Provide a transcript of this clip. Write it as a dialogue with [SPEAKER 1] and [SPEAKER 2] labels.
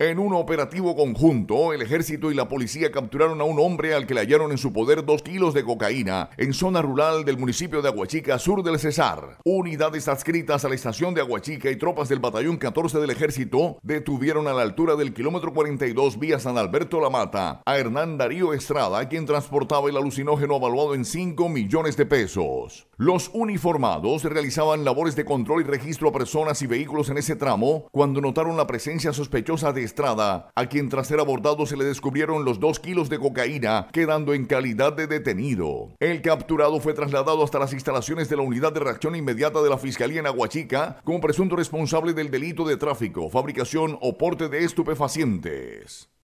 [SPEAKER 1] En un operativo conjunto, el ejército y la policía capturaron a un hombre al que le hallaron en su poder dos kilos de cocaína en zona rural del municipio de Aguachica, sur del Cesar. Unidades adscritas a la estación de Aguachica y tropas del batallón 14 del ejército detuvieron a la altura del kilómetro 42 vía San Alberto La Mata a Hernán Darío Estrada, quien transportaba el alucinógeno evaluado en 5 millones de pesos. Los uniformados realizaban labores de control y registro a personas y vehículos en ese tramo cuando notaron la presencia sospechosa de Estrada, a quien tras ser abordado se le descubrieron los dos kilos de cocaína, quedando en calidad de detenido. El capturado fue trasladado hasta las instalaciones de la Unidad de Reacción Inmediata de la Fiscalía en Aguachica como presunto responsable del delito de tráfico, fabricación o porte de estupefacientes.